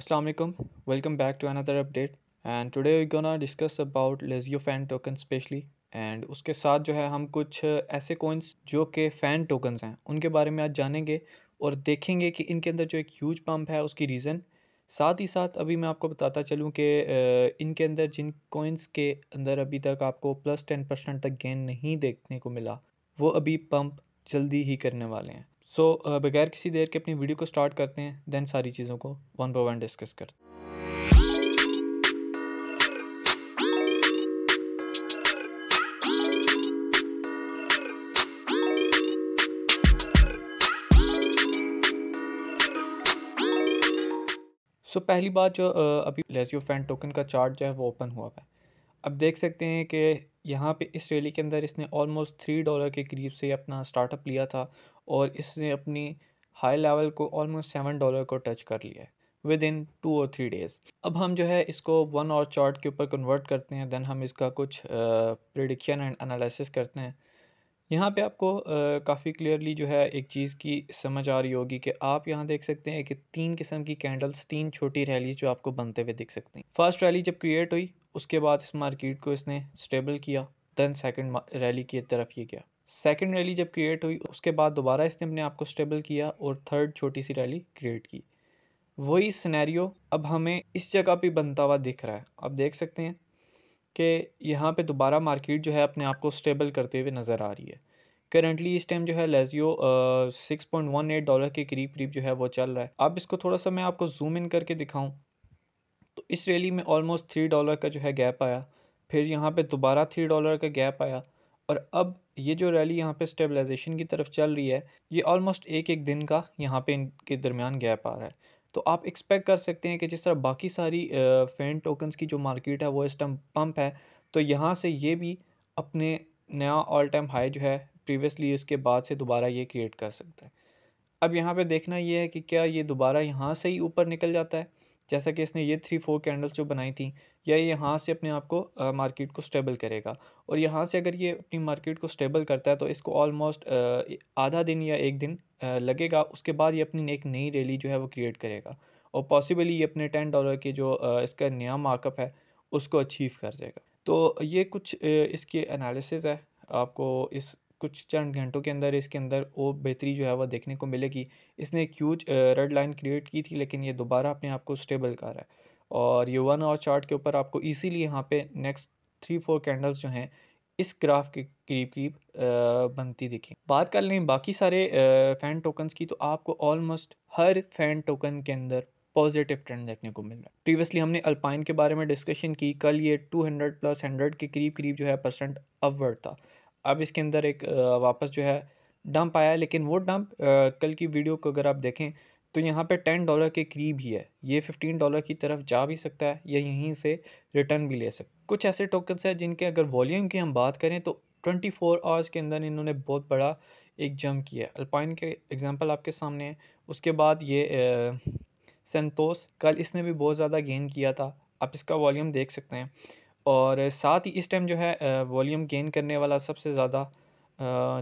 Assalamu alaikum welcome back to another update and today we're gonna discuss about Lazio fan token specially and उसके साथ जो है हम कुछ ऐसे कोइंस जो कि फ़ैन टोकन्स हैं उनके बारे में आज जानेंगे और देखेंगे कि इनके अंदर जो एक ह्यूज पम्प है उसकी रीज़न साथ ही साथ अभी मैं आपको बताता चलूँ कि इनके अंदर जिन कोइंस के अंदर अभी तक आपको प्लस टेन परसेंट तक गेन नहीं देखने को मिला वो अभी पम्प जल्दी ही करने वाले हैं सो so, uh, बगैर किसी देर के अपनी वीडियो को स्टार्ट करते हैं देन सारी चीज़ों को वन बाय वन डिस्कस करते हैं सो so, पहली बात जो uh, अभी लेजियो फैन टोकन का चार्ट जो है वो ओपन हुआ है अब देख सकते हैं कि यहाँ पे इस रैली के अंदर इसने ऑलमोस्ट थ्री डॉलर के करीब से अपना स्टार्टअप लिया था और इसने अपनी हाई लेवल को ऑलमोस्ट सेवन डॉलर को टच कर लिया है विद इन टू और थ्री डेज़ अब हम जो है इसको वन और चार्ट के ऊपर कन्वर्ट करते हैं देन हम इसका कुछ प्रिडिक्शन एंड एनालिसिस करते हैं यहाँ पे आपको काफ़ी क्लियरली जो है एक चीज़ की समझ आ रही होगी कि आप यहाँ देख सकते हैं कि तीन किस्म की कैंडल्स तीन छोटी रैली जो आपको बनते हुए दिख सकते हैं फर्स्ट रैली जब क्रिएट हुई उसके बाद इस मार्केट को इसने स्टेबल किया दैन सेकेंड रैली की तरफ ये गया सेकेंड रैली जब क्रिएट हुई उसके बाद दोबारा इसने अपने आप को स्टेबल किया और थर्ड छोटी सी रैली क्रिएट की वही सिनेरियो अब हमें इस जगह पे बनता हुआ दिख रहा है आप देख सकते हैं कि यहाँ पे दोबारा मार्केट जो है अपने आप को स्टेबल करते हुए नज़र आ रही है करंटली इस टाइम जो है Lazio six point one eight dollar के करीब करीब जो है वो चल रहा है अब इसको थोड़ा सा मैं आपको जूम इन करके दिखाऊं तो इस रैली में ऑलमोस्ट थ्री डॉलर का जो है गैप आया फिर यहाँ पे दोबारा थ्री डॉलर का गैप आया और अब ये जो रैली यहाँ पे स्टेबलाइजेशन की तरफ चल रही है ये ऑलमोस्ट एक एक दिन का यहाँ पे इनके दरमियान गैप आ रहा है तो आप एक्सपेक्ट कर सकते हैं कि जिस तरह बाकी सारी फैन टोकन्स की जो मार्केट है वो इस टाइम पम्प है तो यहाँ से ये भी अपने नया ऑल टाइम हाई जो है प्रीवियसली इसके बाद से दोबारा ये क्रिएट कर सकता है अब यहाँ पे देखना ये है कि क्या ये दोबारा यहाँ से ही ऊपर निकल जाता है जैसा कि इसने ये थ्री फोर कैंडल्स जो बनाई थी या ये यहाँ से अपने आप को मार्केट को स्टेबल करेगा और यहाँ से अगर ये अपनी मार्केट को स्टेबल करता है तो इसको ऑलमोस्ट आधा दिन या एक दिन लगेगा उसके बाद ये अपनी एक नई रैली जो है वो क्रिएट करेगा और पॉसिबली ये अपने टेन डॉलर के जो इसका नया मार्कअप है उसको अचीव कर देगा तो ये कुछ इसके एनालिसिस है आपको इस कुछ चंद घंटों के अंदर इसके अंदर वो बेहतरी जो है वह देखने को मिलेगी इसने एक ह्यूज रेड लाइन क्रिएट की थी लेकिन ये दोबारा अपने आप को स्टेबल कर रहा है और ये वन और चार्ट के ऊपर आपको इसीलिए यहाँ पे नेक्स्ट थ्री फोर कैंडल्स जो हैं इस ग्राफ के करीब करीब बनती दिखें बात कर लें बाकी सारे फ़ैन टोकन्स की तो आपको ऑलमोस्ट हर फ़ैन टोकन के अंदर पॉजिटिव ट्रेंड देखने को मिल रहा है प्रीवियसली हमने अल्पाइन के बारे में डिस्कशन की कल ये 200 प्लस 100 के करीब करीब जो है परसेंट अपवर्ड था अब इसके अंदर एक वापस जो है डंप आया है लेकिन वो डंप कल की वीडियो को अगर आप देखें तो यहाँ पे टेन डॉलर के करीब ही है ये फिफ्टीन डॉलर की तरफ जा भी सकता है या यहीं से रिटर्न भी ले सकता कुछ ऐसे टोकन्स हैं जिनके अगर वॉल्यूम की हम बात करें तो ट्वेंटी फोर आवर्स के अंदर इन्होंने बहुत बड़ा एक जम किया है अल्पाइन के एग्जांपल आपके सामने है उसके बाद ये संतोष कल इसने भी बहुत ज़्यादा गेन किया था आप इसका वॉल्यूम देख सकते हैं और साथ ही इस टाइम जो है वॉल्यूम गेन करने वाला सबसे ज़्यादा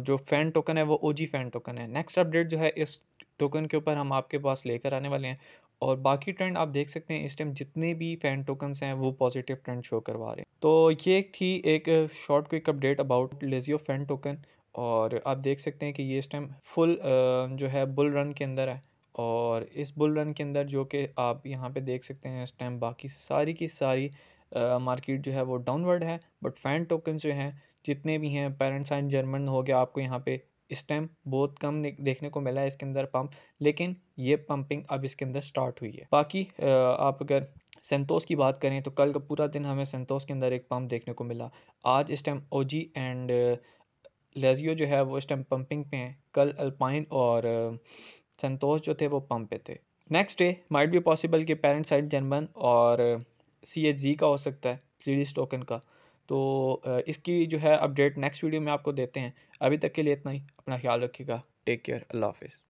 जो फैन टोकन है वो ओ जी फैन टोकन है नेक्स्ट अपडेट जो है इस टोकन के ऊपर हम आपके पास लेकर आने वाले हैं और बाकी ट्रेंड आप देख सकते हैं इस टाइम जितने भी फैन टोकन्स हैं वो पॉजिटिव ट्रेंड शो करवा रहे हैं तो ये थी एक short quick update about Lazio fan token और आप देख सकते हैं कि ये इस टाइम फुल जो है बुल रन के अंदर है और इस बुल रन के अंदर जो कि आप यहाँ पे देख सकते हैं इस टाइम बाकी सारी की सारी मार्केट जो है वो डाउनवर्ड है बट फैन टोकन जो हैं जितने भी हैं पेरेंट्स एंड जर्मन हो गया आपको यहाँ पे इस टाइम बहुत कम देखने को मिला है इसके अंदर पंप लेकिन ये पंपिंग अब इसके अंदर स्टार्ट हुई है बाकी आप अगर संतोष की बात करें तो कल का पूरा दिन हमें संतोष के अंदर एक पंप देखने को मिला आज इस टाइम ओजी एंड लेजियो जो है वो इस टाइम पंपिंग पे हैं कल अल्पाइन और संतोष जो थे वो पंप पे थे next day might be possible कि पेरेंट्स साइड जनबन और सी एच जी का हो सकता है डी टोकन का तो इसकी जो है अपडेट नेक्स्ट वीडियो में आपको देते हैं अभी तक के लिए इतना ही अपना ख्याल रखिएगा टेक केयर अल्लाह हाफिज़